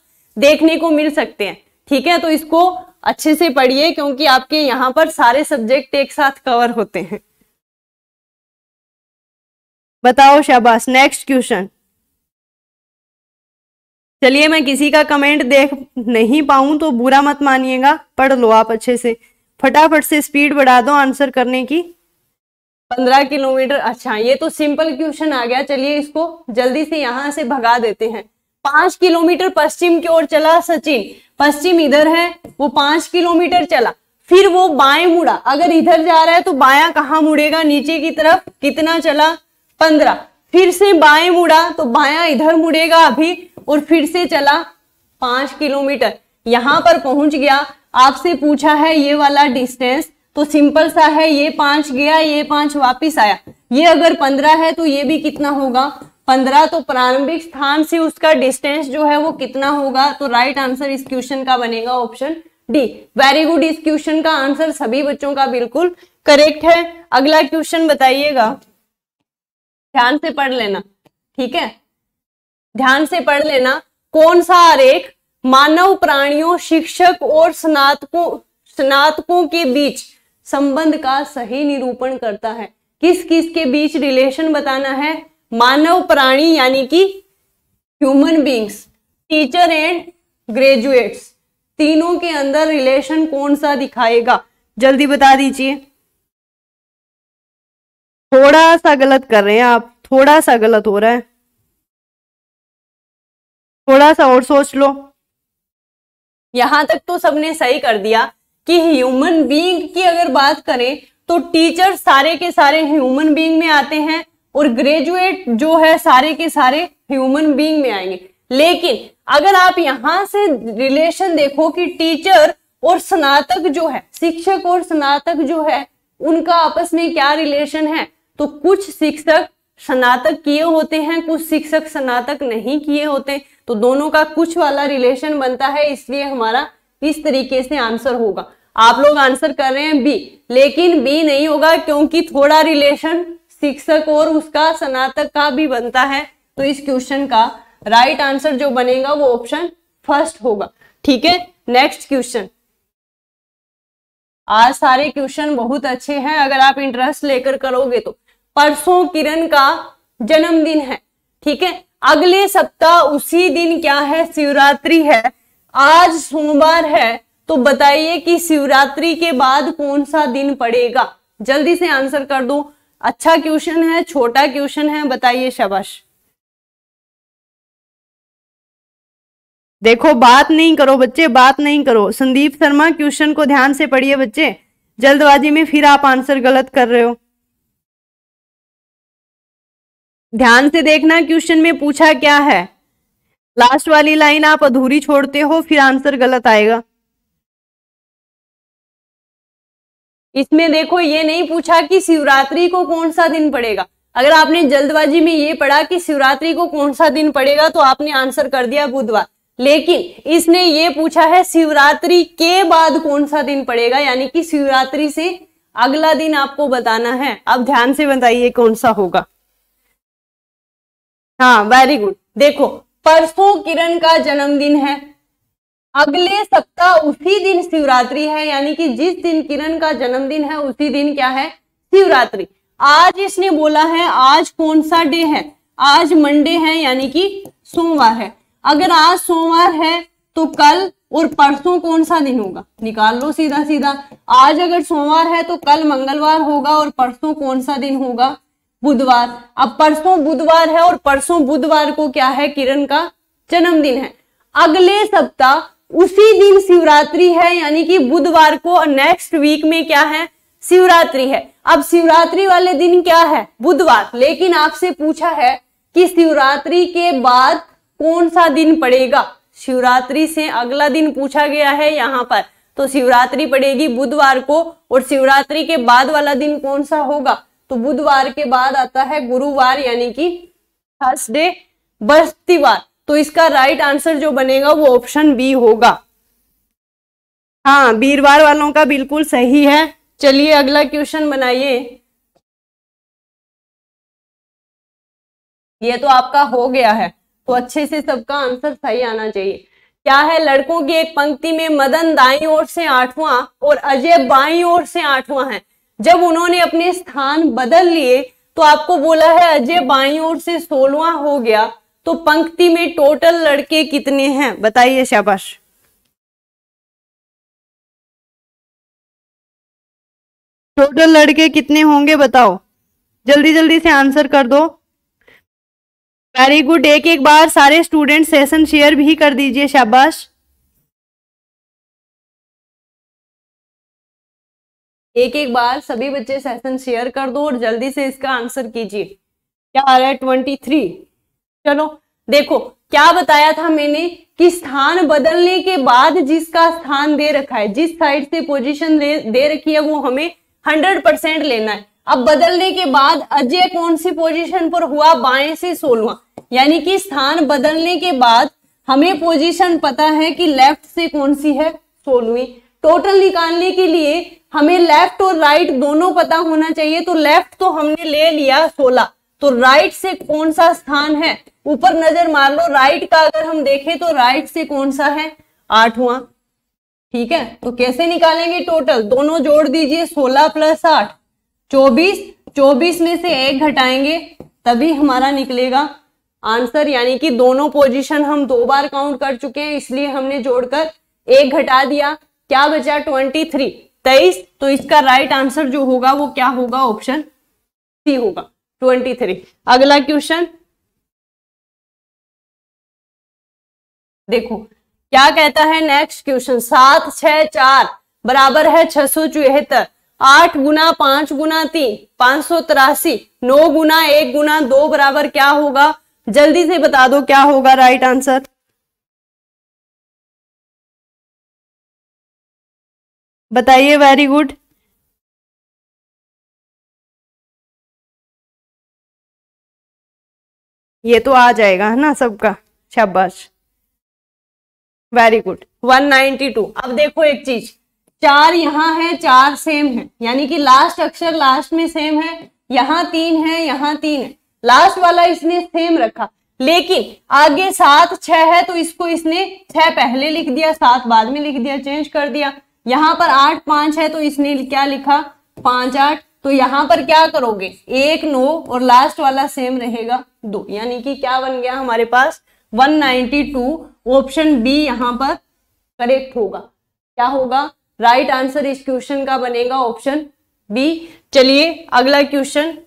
देखने को मिल सकते हैं ठीक है तो इसको अच्छे से पढ़िए क्योंकि आपके यहाँ पर सारे सब्जेक्ट एक साथ कवर होते हैं बताओ शाबाश नेक्स्ट क्वेश्चन चलिए मैं किसी का कमेंट देख नहीं पाऊं तो बुरा मत मानिएगा पढ़ लो आप अच्छे से फटाफट से स्पीड बढ़ा दो आंसर करने की पंद्रह किलोमीटर अच्छा ये तो सिंपल क्वेश्चन आ गया चलिए इसको जल्दी से यहां से भगा देते हैं पांच किलोमीटर पश्चिम की ओर चला सचिन पश्चिम इधर है वो पांच किलोमीटर चला फिर वो बाएं मुड़ा अगर इधर जा रहा है तो बाया कहाँ मुड़ेगा नीचे की तरफ कितना चला पंद्रह फिर से बाएं मुड़ा तो बाया इधर मुड़ेगा अभी और फिर से चला पांच किलोमीटर यहां पर पहुंच गया आपसे पूछा है ये वाला डिस्टेंस तो सिंपल सा है ये पांच गया ये पांच वापिस आया ये अगर पंद्रह है तो ये भी कितना होगा पंद्रह तो प्रारंभिक स्थान से उसका डिस्टेंस जो है वो कितना होगा तो राइट आंसर इस क्वेश्चन का बनेगा ऑप्शन डी वेरी गुड इस क्वेश्चन का आंसर सभी बच्चों का बिल्कुल करेक्ट है अगला क्वेश्चन बताइएगा ध्यान से पढ़ लेना ठीक है ध्यान से पढ़ लेना कौन सा आरेख मानव प्राणियों शिक्षक और स्नातकों स्नातकों के बीच संबंध का सही निरूपण करता है किस किस के बीच रिलेशन बताना है मानव प्राणी यानी कि human beings teacher and graduates तीनों के अंदर रिलेशन कौन सा दिखाएगा जल्दी बता दीजिए थोड़ा सा गलत कर रहे हैं आप थोड़ा सा गलत हो रहा है थोड़ा सा और सोच लो यहां तक तो सबने सही कर दिया कि ह्यूमन बीइंग की अगर बात करें तो टीचर सारे के सारे ह्यूमन बीइंग में आते हैं और ग्रेजुएट जो है सारे के सारे ह्यूमन बीइंग में आएंगे लेकिन अगर आप यहां से रिलेशन देखो कि टीचर और स्नातक जो है शिक्षक और स्नातक जो है उनका आपस में क्या रिलेशन है तो कुछ शिक्षक स्नातक किए होते हैं कुछ शिक्षक स्नातक नहीं किए होते तो दोनों का कुछ वाला रिलेशन बनता है इसलिए हमारा इस तरीके से आंसर होगा आप लोग आंसर कर रहे हैं बी लेकिन बी नहीं होगा क्योंकि थोड़ा रिलेशन शिक्षक और उसका स्नातक का भी बनता है तो इस क्वेश्चन का राइट right आंसर जो बनेगा वो ऑप्शन फर्स्ट होगा ठीक है नेक्स्ट क्वेश्चन आज सारे क्वेश्चन बहुत अच्छे हैं अगर आप इंटरेस्ट लेकर करोगे तो परसों किरण का जन्मदिन है ठीक है अगले सप्ताह उसी दिन क्या है शिवरात्रि है आज सोमवार है तो बताइए कि शिवरात्रि के बाद कौन सा दिन पड़ेगा जल्दी से आंसर कर दो अच्छा क्वेश्चन है छोटा क्वेश्चन है बताइए शबश देखो बात नहीं करो बच्चे बात नहीं करो संदीप शर्मा क्वेश्चन को ध्यान से पढ़िए बच्चे जल्दबाजी में फिर आप आंसर गलत कर रहे हो ध्यान से देखना क्वेश्चन में पूछा क्या है लास्ट वाली लाइन आप अधूरी छोड़ते हो फिर आंसर गलत आएगा इसमें देखो ये नहीं पूछा कि शिवरात्रि को कौन सा दिन पड़ेगा अगर आपने जल्दबाजी में ये पढ़ा कि शिवरात्रि को कौन सा दिन पड़ेगा तो आपने आंसर कर दिया बुधवार लेकिन इसने ये पूछा है शिवरात्रि के बाद कौन सा दिन पड़ेगा यानी कि शिवरात्रि से अगला दिन आपको बताना है अब ध्यान से बताइए कौन सा होगा हाँ वेरी गुड देखो परसों किरण का जन्मदिन है अगले सप्ताह उसी दिन शिवरात्रि है यानी कि जिस दिन किरण का जन्मदिन है उसी दिन क्या है शिवरात्रि आज इसने बोला है आज कौन सा डे है आज मंडे है यानी कि सोमवार है अगर आज सोमवार है तो कल और परसों कौन सा दिन होगा निकाल लो सीधा सीधा आज अगर सोमवार है तो कल मंगलवार होगा और परसों कौन सा दिन होगा बुधवार अब परसों बुधवार है और परसों बुधवार को क्या है किरण का जन्मदिन है अगले सप्ताह उसी दिन शिवरात्रि है यानी कि बुधवार को नेक्स्ट वीक में क्या है शिवरात्रि है अब शिवरात्रि वाले दिन क्या है बुधवार लेकिन आपसे पूछा है कि शिवरात्रि के बाद कौन सा दिन पड़ेगा शिवरात्रि से अगला दिन पूछा गया है यहाँ पर तो शिवरात्रि पड़ेगी बुधवार को और शिवरात्रि के बाद वाला दिन कौन सा होगा तो बुधवार के बाद आता है गुरुवार यानी कि थर्सडे बृहस्पतिवार तो इसका राइट आंसर जो बनेगा वो ऑप्शन बी होगा हाँ वीरवार वालों का बिल्कुल सही है चलिए अगला क्वेश्चन बनाइए ये तो आपका हो गया है तो अच्छे से सबका आंसर सही आना चाहिए क्या है लड़कों की एक पंक्ति में मदन दाई ओर से आठवां और अजय बाई ओर से आठवां है जब उन्होंने अपने स्थान बदल लिए तो आपको बोला है अजय बाई ओर से सोलवा हो गया तो पंक्ति में टोटल लड़के कितने हैं बताइए शाबाश टोटल लड़के कितने होंगे बताओ जल्दी जल्दी से आंसर कर दो वेरी गुड एक एक बार सारे स्टूडेंट सेशन शेयर भी कर दीजिए शाबाश एक एक बार सभी बच्चे सेशन शेयर कर दो और जल्दी से इसका आंसर कीजिए क्या आ रहा है ट्वेंटी थ्री चलो देखो क्या बताया था मैंने कि स्थान बदलने के बाद जिसका स्थान दे रखा है जिस साइड से पोजीशन दे, रखी है वो हमें हंड्रेड परसेंट लेना है अब बदलने के बाद अजय कौन सी पोजीशन पर हुआ बाएं से सोलवा यानी कि स्थान बदलने के बाद हमें पोजीशन पता है कि लेफ्ट से कौन सी है सोलवी टोटल निकालने के लिए हमें लेफ्ट और राइट दोनों पता होना चाहिए तो लेफ्ट तो हमने ले लिया सोलह तो राइट से कौन सा स्थान है ऊपर नजर मार लो राइट का अगर हम देखें तो राइट से कौन सा है आठवां ठीक है तो कैसे निकालेंगे टोटल दोनों जोड़ दीजिए सोलह प्लस आठ चौबीस चौबीस में से एक घटाएंगे तभी हमारा निकलेगा आंसर यानी कि दोनों पोजीशन हम दो बार काउंट कर चुके हैं इसलिए हमने जोड़कर एक घटा दिया क्या बचा ट्वेंटी थ्री तेईस तो इसका राइट आंसर जो होगा वो क्या होगा ऑप्शन सी होगा ट्वेंटी थ्री अगला क्वेश्चन देखो क्या कहता है नेक्स्ट क्वेश्चन सात छ चार बराबर है छह सौ चौहत्तर आठ गुना पांच गुना तीन पांच सौ तिरासी नौ गुना एक गुना दो बराबर क्या होगा जल्दी से बता दो क्या होगा राइट आंसर बताइए वेरी गुड ये तो आ जाएगा है ना सबका शाबाश वेरी गुड 192 अब देखो एक चीज चार यहाँ है चार सेम है यानी कि लास्ट अक्षर लास्ट में सेम है यहाँ तीन है यहाँ तीन है लास्ट वाला इसने सेम रखा लेकिन आगे सात छह है तो इसको इसने छह पहले लिख दिया सात बाद में लिख दिया चेंज कर दिया यहां पर आठ पांच है तो इसने क्या लिखा पांच आठ तो यहां पर क्या करोगे एक नौ और लास्ट वाला सेम रहेगा दो यानी कि क्या बन गया हमारे पास 192 ऑप्शन बी यहां पर करेक्ट होगा क्या होगा राइट आंसर इस क्वेश्चन का बनेगा ऑप्शन बी चलिए अगला क्वेश्चन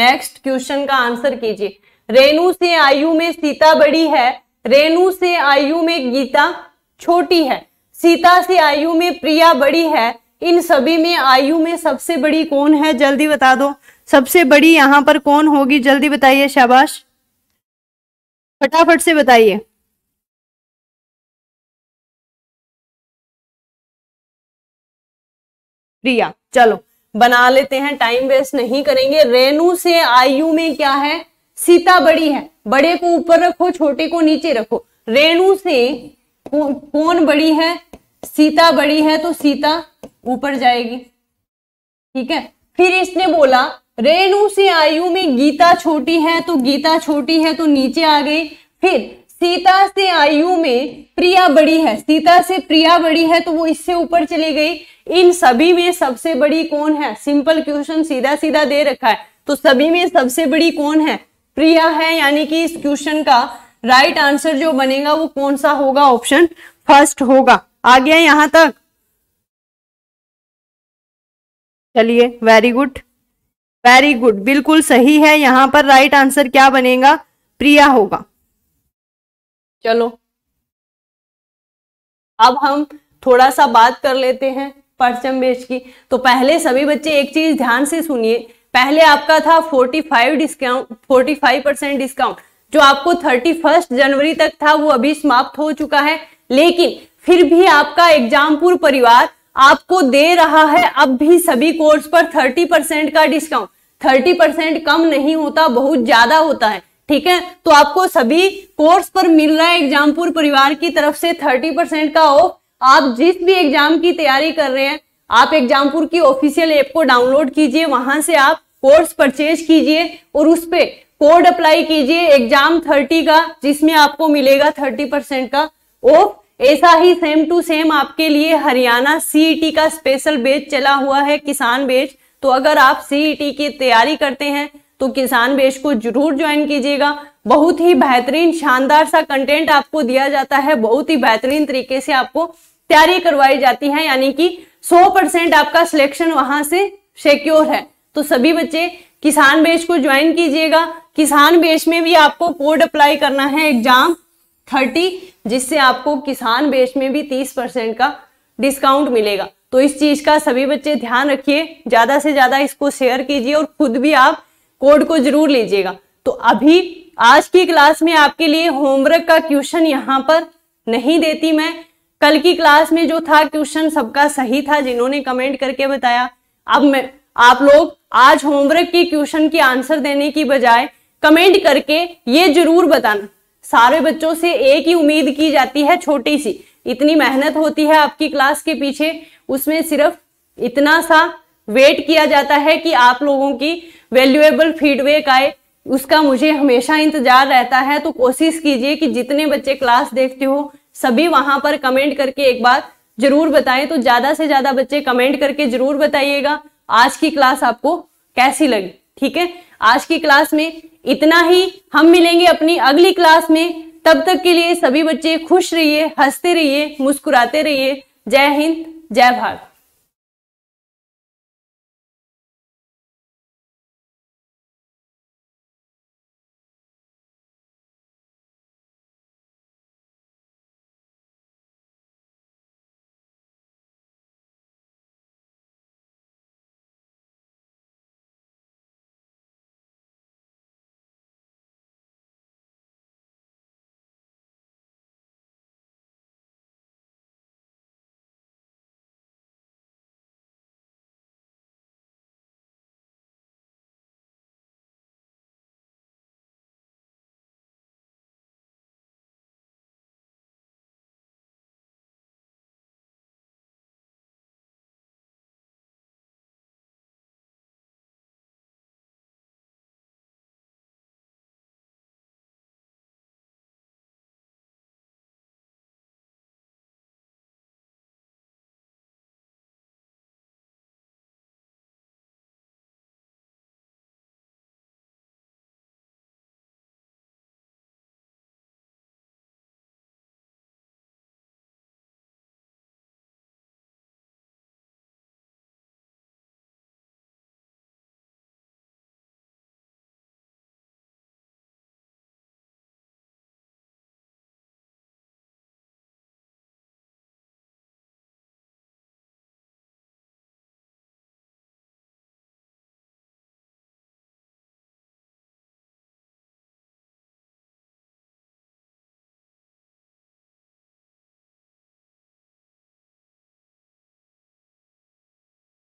नेक्स्ट क्वेश्चन का आंसर कीजिए रेणु से आयु में सीता बड़ी है रेणु से आयु में गीता छोटी है सीता से आयु में प्रिया बड़ी है इन सभी में आयु में सबसे बड़ी कौन है जल्दी बता दो सबसे बड़ी यहाँ पर कौन होगी जल्दी बताइए शाबाश फटाफट से बताइए प्रिया चलो बना लेते हैं टाइम वेस्ट नहीं करेंगे रेणु से आयु में क्या है सीता बड़ी है बड़े को ऊपर रखो छोटे को नीचे रखो रेणु से कौन बड़ी है सीता बड़ी है तो सीता ऊपर जाएगी ठीक है फिर इसने बोला रेणु से आयु में गीता छोटी है तो गीता छोटी है तो नीचे आ गई फिर सीता से आयु में प्रिया बड़ी है सीता से प्रिया बड़ी है तो वो इससे ऊपर चली गई इन सभी में सबसे बड़ी कौन है सिंपल क्वेश्चन सीधा सीधा दे रखा है तो सभी में सबसे बड़ी कौन है प्रिया है यानी कि इस क्वेश्चन का राइट right आंसर जो बनेगा वो कौन सा होगा ऑप्शन फर्स्ट होगा आ गया यहां तक चलिए वेरी गुड वेरी गुड बिल्कुल सही है यहां पर राइट right आंसर क्या बनेगा प्रिया होगा चलो अब हम थोड़ा सा बात कर लेते हैं परचम बेच की तो पहले सभी बच्चे एक चीज ध्यान से सुनिए पहले आपका था 45 डिस्काउंट 45 परसेंट डिस्काउंट जो आपको 31 जनवरी तक था वो अभी समाप्त हो चुका है लेकिन फिर भी आपका एग्जामपुर परिवार आपको दे रहा है अब भी सभी कोर्स पर 30 परसेंट का डिस्काउंट 30 परसेंट कम नहीं होता बहुत ज्यादा होता है ठीक है तो आपको सभी कोर्स पर मिल रहा है एग्जामपुर परिवार की तरफ से थर्टी परसेंट का ऑफ आप जिस भी एग्जाम की तैयारी कर रहे हैं आप एग्जामपुर की ऑफिशियल ऐप को डाउनलोड कीजिए वहां से आप कोर्स परचेज कीजिए और उस पर कोड अप्लाई कीजिए एग्जाम थर्टी का जिसमें आपको मिलेगा थर्टी परसेंट का ऑफ ऐसा ही सेम टू सेम आपके लिए हरियाणा सीईटी e का स्पेशल बेच चला हुआ है किसान बेच तो अगर आप सीईटी e की तैयारी करते हैं तो किसान बेच को जरूर ज्वाइन कीजिएगा बहुत ही बेहतरीन शानदार सा कंटेंट आपको दिया जाता है बहुत ही बेहतरीन तरीके से आपको तैयारी करवाई जाती है यानी कि सौ परसेंट आपका सिलेक्शन वहां से सिक्योर है तो सभी बच्चे किसान बेच को ज्वाइन कीजिएगा किसान बेच में भी आपको कोड अप्लाई करना है एग्जाम थर्टी जिससे आपको किसान बेच में भी तीस परसेंट का डिस्काउंट मिलेगा तो इस चीज का सभी बच्चे ध्यान रखिए ज्यादा से ज्यादा इसको शेयर कीजिए और खुद भी आप कोड को जरूर लीजिएगा तो अभी आज की क्लास में आपके लिए होमवर्क का क्वेश्चन यहाँ पर नहीं देती मैं कल की क्लास में जो था क्वेश्चन सबका सही था जिन्होंने कमेंट करके बताया अब मैं आप लोग आज होमवर्क के क्वेश्चन के आंसर देने की बजाय कमेंट करके ये जरूर बताना सारे बच्चों से एक ही उम्मीद की जाती है छोटी सी इतनी मेहनत होती है आपकी क्लास के पीछे उसमें सिर्फ इतना सा वेट किया जाता है कि आप लोगों की वैल्यूएबल फीडबैक आए उसका मुझे हमेशा इंतजार रहता है तो कोशिश कीजिए कि जितने बच्चे क्लास देखते हो सभी वहां पर कमेंट करके एक बार जरूर बताएं तो ज्यादा से ज्यादा बच्चे कमेंट करके जरूर बताइएगा आज की क्लास आपको कैसी लगी ठीक है आज की क्लास में इतना ही हम मिलेंगे अपनी अगली क्लास में तब तक के लिए सभी बच्चे खुश रहिए हंसते रहिए मुस्कुराते रहिए जय हिंद जय भारत